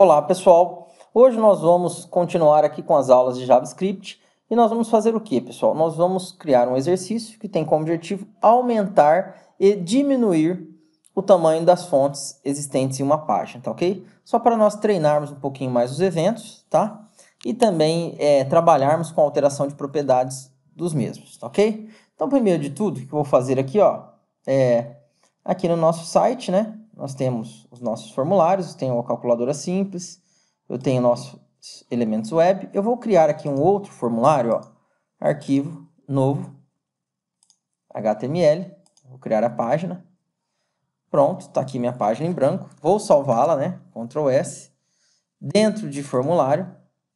Olá pessoal, hoje nós vamos continuar aqui com as aulas de JavaScript e nós vamos fazer o que pessoal? Nós vamos criar um exercício que tem como objetivo aumentar e diminuir o tamanho das fontes existentes em uma página, tá ok? Só para nós treinarmos um pouquinho mais os eventos, tá? E também é, trabalharmos com a alteração de propriedades dos mesmos, tá ok? Então primeiro de tudo, o que eu vou fazer aqui, ó, é, aqui no nosso site, né? nós temos os nossos formulários, tem uma calculadora simples, eu tenho nossos elementos web. Eu vou criar aqui um outro formulário, ó, arquivo novo, HTML, vou criar a página. Pronto, está aqui minha página em branco. Vou salvá-la, né? Ctrl S, dentro de formulário,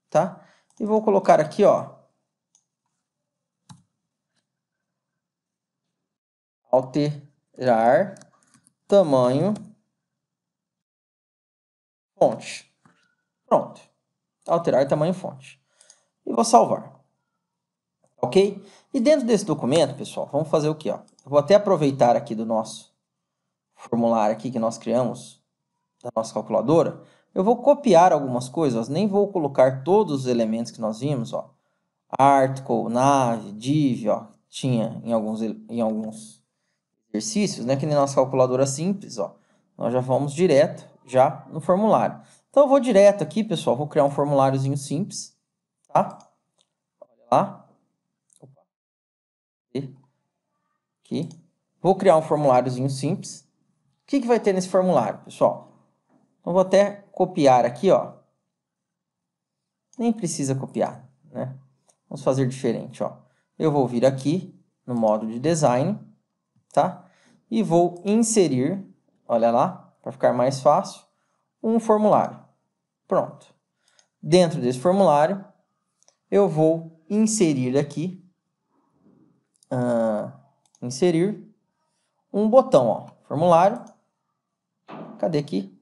tá? E vou colocar aqui, ó, alterar tamanho fonte. Pronto. Alterar tamanho fonte. E vou salvar. Ok? E dentro desse documento, pessoal, vamos fazer o que? Ó? Eu vou até aproveitar aqui do nosso formulário aqui que nós criamos, da nossa calculadora. Eu vou copiar algumas coisas, nem vou colocar todos os elementos que nós vimos. Ó. Article, nave, div, ó, tinha em alguns, em alguns exercícios, né? que nem nossa calculadora simples. Ó. Nós já vamos direto já no formulário. Então eu vou direto aqui, pessoal, vou criar um formuláriozinho simples, tá? Olha lá. Opa. Aqui. Vou criar um formuláriozinho simples. O que, que vai ter nesse formulário, pessoal? Eu então, vou até copiar aqui, ó. Nem precisa copiar, né? Vamos fazer diferente, ó. Eu vou vir aqui no modo de design, tá? E vou inserir, olha lá, para ficar mais fácil, um formulário. Pronto. Dentro desse formulário, eu vou inserir aqui, uh, inserir um botão, ó, formulário. Cadê aqui?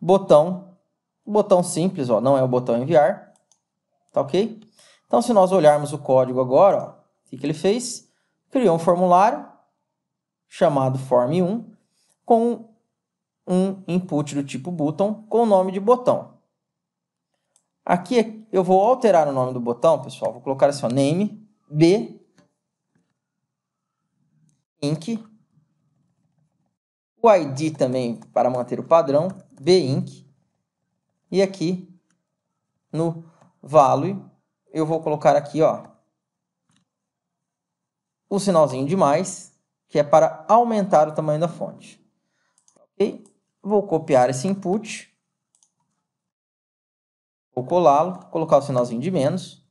Botão, botão simples, ó, não é o botão enviar, tá ok? Então, se nós olharmos o código agora, ó, o que, que ele fez? Criou um formulário chamado form1 com um input do tipo button com o nome de botão. Aqui eu vou alterar o nome do botão, pessoal. Vou colocar assim, ó, name b ink O ID também para manter o padrão, b ink E aqui no value eu vou colocar aqui, ó, o sinalzinho de mais, que é para aumentar o tamanho da fonte. Vou copiar esse input. Vou colá-lo, colocar o sinalzinho de menos.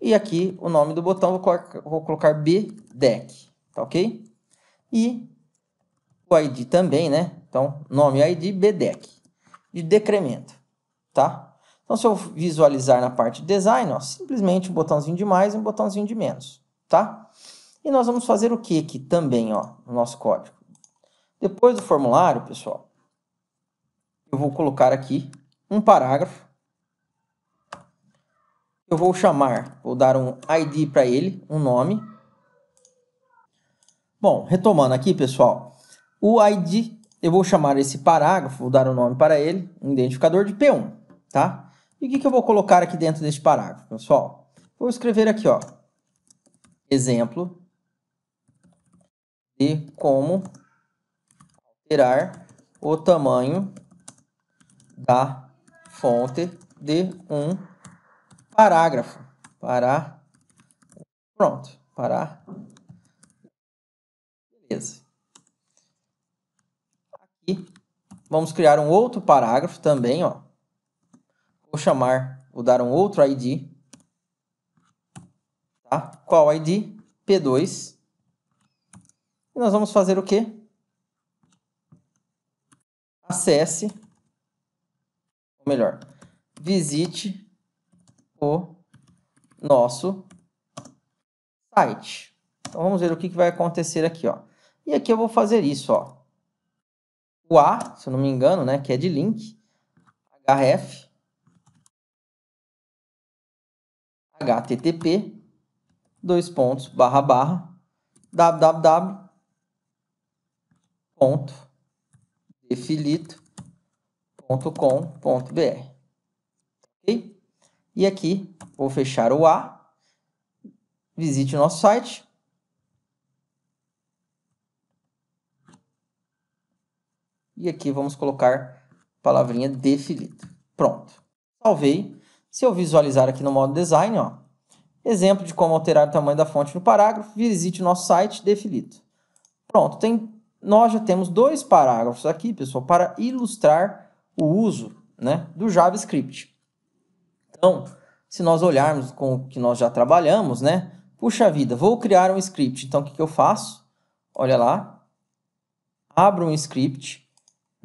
E aqui o nome do botão vou colocar, vou colocar tá ok? E o ID também, né? Então, nome ID bdeck, de decremento, tá? Então, se eu visualizar na parte de design, ó, simplesmente um botãozinho de mais e um botãozinho de menos, tá? E nós vamos fazer o que aqui também, ó, no nosso código? Depois do formulário, pessoal, eu vou colocar aqui um parágrafo. Eu vou chamar, vou dar um ID para ele, um nome. Bom, retomando aqui, pessoal, o ID, eu vou chamar esse parágrafo, vou dar um nome para ele, um identificador de P1, tá? E o que, que eu vou colocar aqui dentro desse parágrafo, pessoal? Vou escrever aqui, ó, exemplo de como alterar o tamanho da fonte de um parágrafo. Pará. Pronto. Pará. Beleza. Aqui vamos criar um outro parágrafo também, ó. Vou chamar, vou dar um outro ID. Tá? Qual ID? P2. E nós vamos fazer o quê? Acesse ou melhor, visite o nosso site. Então vamos ver o que, vai acontecer aqui, ó. E aqui eu vou fazer isso, ó. O A, se eu não me engano, né, que é de link, href, http, dois pontos, barra, barra, www, ponto, defilito, .com.br Ok? E aqui vou fechar o A. Visite o nosso site. E aqui vamos colocar a palavrinha definida. Pronto. Salvei. Se eu visualizar aqui no modo design, ó, exemplo de como alterar o tamanho da fonte no parágrafo, visite o nosso site Defilito. Pronto, tem, nós já temos dois parágrafos aqui, pessoal, para ilustrar o uso né, do JavaScript. Então, se nós olharmos com o que nós já trabalhamos, né? Puxa vida, vou criar um script. Então, o que, que eu faço? Olha lá, abro um script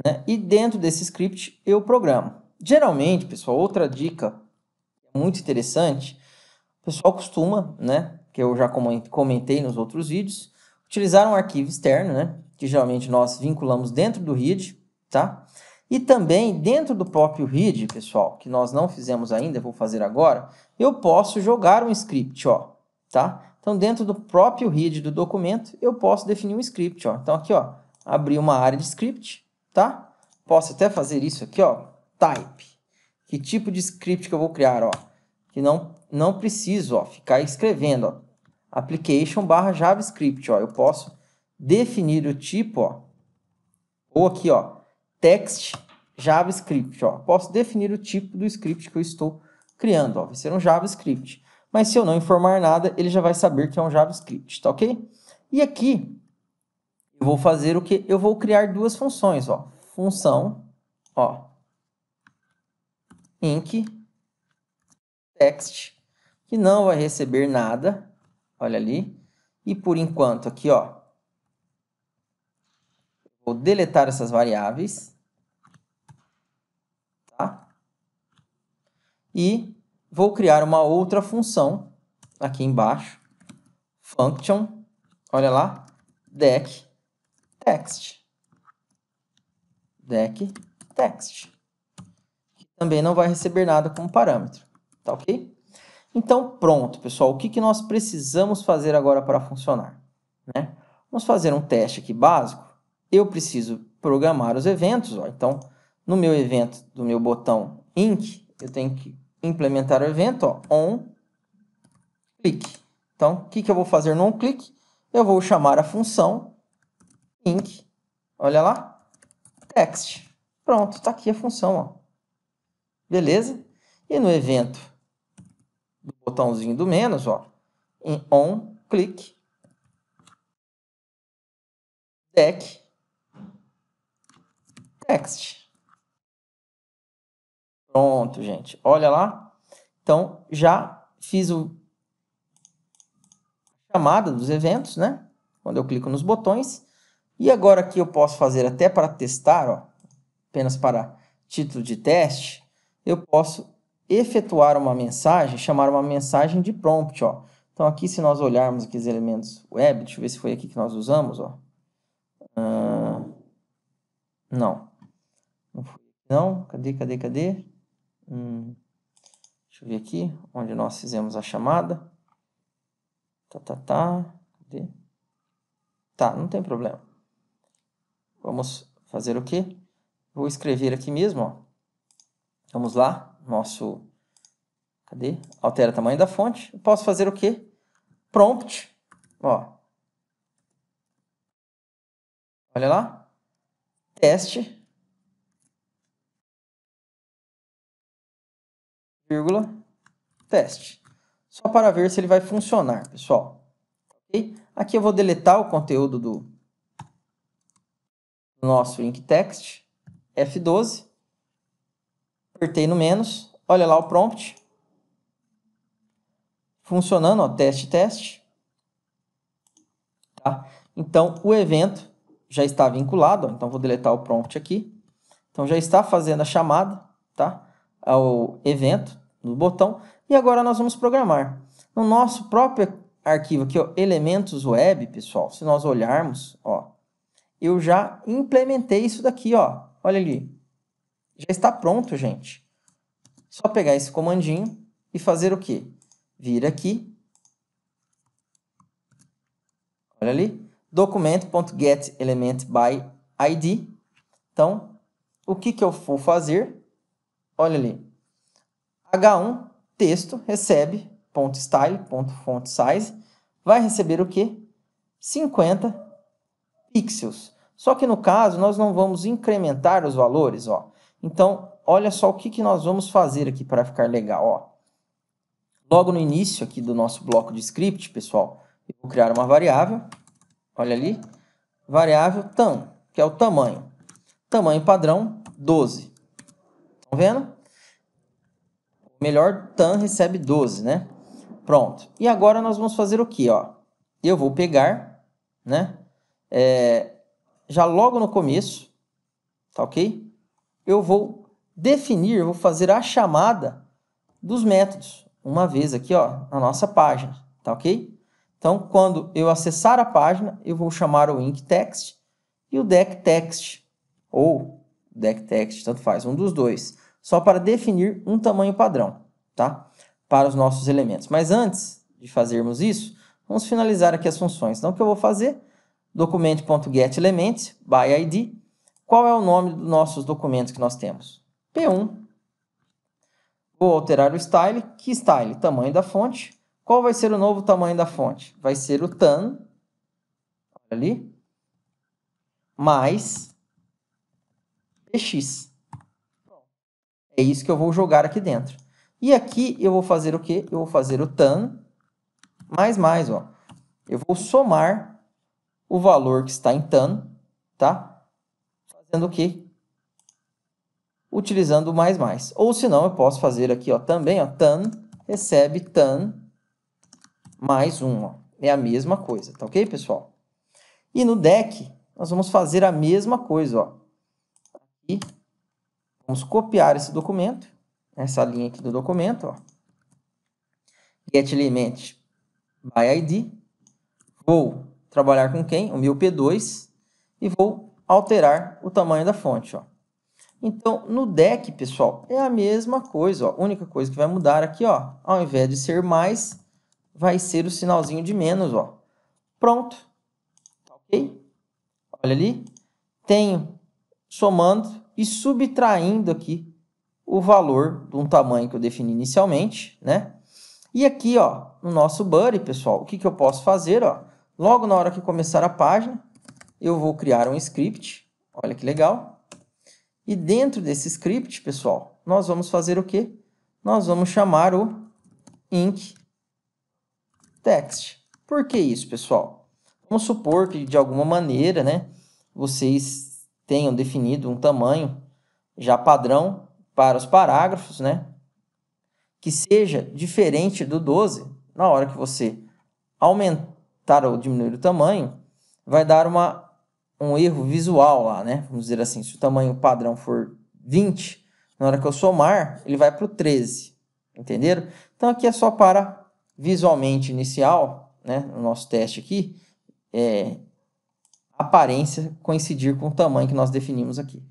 né, e dentro desse script eu programo. Geralmente, pessoal, outra dica muito interessante, o pessoal costuma, né, que eu já comentei nos outros vídeos, utilizar um arquivo externo, né, que geralmente nós vinculamos dentro do RID, tá? E também, dentro do próprio read, pessoal, que nós não fizemos ainda, vou fazer agora, eu posso jogar um script, ó, tá? Então, dentro do próprio read do documento, eu posso definir um script, ó. Então, aqui, ó, abrir uma área de script, tá? Posso até fazer isso aqui, ó, type. Que tipo de script que eu vou criar, ó? Que não, não preciso, ó, ficar escrevendo, ó. Application barra JavaScript, ó. Eu posso definir o tipo, ó. Ou aqui, ó, text JavaScript. Ó. Posso definir o tipo do script que eu estou criando. Ó. Vai ser um JavaScript. Mas se eu não informar nada, ele já vai saber que é um JavaScript, tá ok? E aqui, eu vou fazer o que? Eu vou criar duas funções, ó. Função, ó. Inc. Text, que não vai receber nada. Olha ali. E por enquanto aqui, ó Vou deletar essas variáveis. Tá? E vou criar uma outra função aqui embaixo. Function, olha lá, deck text. Deck text. Também não vai receber nada como parâmetro, tá ok? Então, pronto, pessoal. O que, que nós precisamos fazer agora para funcionar? Né? Vamos fazer um teste aqui básico eu preciso programar os eventos. Ó. Então, no meu evento, do meu botão INC, eu tenho que implementar o evento ó, on click. Então, o que, que eu vou fazer no on click? Eu vou chamar a função INC, olha lá, text. Pronto, está aqui a função. Ó. Beleza? E no evento do botãozinho do menos, ó, on click, deck Next. Pronto, gente. Olha lá. Então, já fiz o chamada dos eventos, né? Quando eu clico nos botões. E agora aqui eu posso fazer até para testar, ó, apenas para título de teste, eu posso efetuar uma mensagem, chamar uma mensagem de prompt, ó. Então aqui se nós olharmos aqui os elementos web, deixa eu ver se foi aqui que nós usamos, ó. Uh, não. Não, cadê, cadê, cadê? Hum, deixa eu ver aqui, onde nós fizemos a chamada. Tá, tá, tá. Cadê? Tá, não tem problema. Vamos fazer o quê? Vou escrever aqui mesmo, ó. Vamos lá, nosso... Cadê? Altera o tamanho da fonte. posso fazer o quê? Prompt, ó. Olha lá. Teste vírgula, teste. Só para ver se ele vai funcionar, pessoal. Okay? Aqui eu vou deletar o conteúdo do nosso link text, F12. Apertei no menos, olha lá o prompt. Funcionando, ó, teste, teste. Tá? Então, o evento já está vinculado, ó, então vou deletar o prompt aqui. Então, já está fazendo a chamada tá? ao evento do botão. E agora nós vamos programar. No nosso próprio arquivo aqui, ó, elementos web, pessoal, se nós olharmos, ó, eu já implementei isso daqui, ó. Olha ali. Já está pronto, gente. Só pegar esse comandinho e fazer o quê? Vir aqui. Olha ali. Documento.getElementById. Então, o que, que eu vou fazer? Olha ali. H1 texto recebe ponto style, ponto font size, vai receber o que? 50 pixels. Só que no caso nós não vamos incrementar os valores, ó. Então, olha só o que, que nós vamos fazer aqui para ficar legal, ó. Logo no início aqui do nosso bloco de script, pessoal, eu vou criar uma variável, olha ali, variável tam, que é o tamanho. Tamanho padrão 12. Estão vendo? melhor tan recebe 12, né? Pronto. E agora nós vamos fazer o que, ó? Eu vou pegar, né? É, já logo no começo, tá ok? Eu vou definir, vou fazer a chamada dos métodos, uma vez aqui, ó, na nossa página, tá ok? Então, quando eu acessar a página, eu vou chamar o InkText e o DeckText, ou DeckText, tanto faz, um dos dois só para definir um tamanho padrão tá? para os nossos elementos. Mas antes de fazermos isso, vamos finalizar aqui as funções. Então, o que eu vou fazer? Documento.getElements, by ID. Qual é o nome dos nossos documentos que nós temos? P1. Vou alterar o style. Que style? Tamanho da fonte. Qual vai ser o novo tamanho da fonte? Vai ser o TAN, ali, mais PX. É isso que eu vou jogar aqui dentro. E aqui eu vou fazer o quê? Eu vou fazer o tan mais mais, ó. Eu vou somar o valor que está em tan, tá? Fazendo o quê? Utilizando o mais mais. Ou se não, eu posso fazer aqui, ó, também, ó, tan recebe tan mais um, ó. É a mesma coisa, tá ok, pessoal? E no deck, nós vamos fazer a mesma coisa, ó. Aqui, Vamos copiar esse documento, essa linha aqui do documento, ó. Get element by ID. Vou trabalhar com quem? O meu P2 e vou alterar o tamanho da fonte, ó. Então, no deck, pessoal, é a mesma coisa, ó. A única coisa que vai mudar aqui, ó, ao invés de ser mais, vai ser o sinalzinho de menos, ó. Pronto. Tá ok? Olha ali. Tenho somando e subtraindo aqui o valor de um tamanho que eu defini inicialmente, né? E aqui, ó, no nosso Buddy, pessoal, o que, que eu posso fazer, ó? Logo na hora que começar a página, eu vou criar um script, olha que legal. E dentro desse script, pessoal, nós vamos fazer o quê? Nós vamos chamar o ink text. Por que isso, pessoal? Vamos supor que de alguma maneira, né, vocês tenham definido um tamanho já padrão para os parágrafos, né? Que seja diferente do 12. Na hora que você aumentar ou diminuir o tamanho, vai dar uma, um erro visual lá, né? Vamos dizer assim, se o tamanho padrão for 20, na hora que eu somar, ele vai para o 13. Entenderam? Então aqui é só para visualmente inicial, né? O nosso teste aqui é aparência coincidir com o tamanho que nós definimos aqui.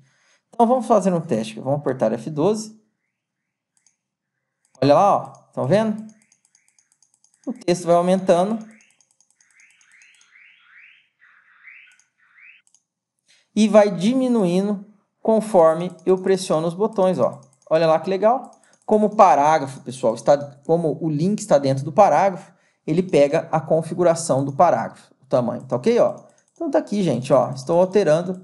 Então vamos fazer um teste. Vamos apertar F12. Olha lá, estão vendo? O texto vai aumentando. E vai diminuindo conforme eu pressiono os botões. Ó. Olha lá que legal. Como o parágrafo, pessoal, está, como o link está dentro do parágrafo, ele pega a configuração do parágrafo, o tamanho. Tá ok? Ó. Então tá aqui, gente, ó, estou alterando,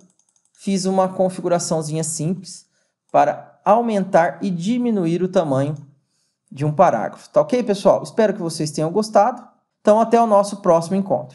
fiz uma configuraçãozinha simples para aumentar e diminuir o tamanho de um parágrafo. Tá ok, pessoal? Espero que vocês tenham gostado. Então até o nosso próximo encontro.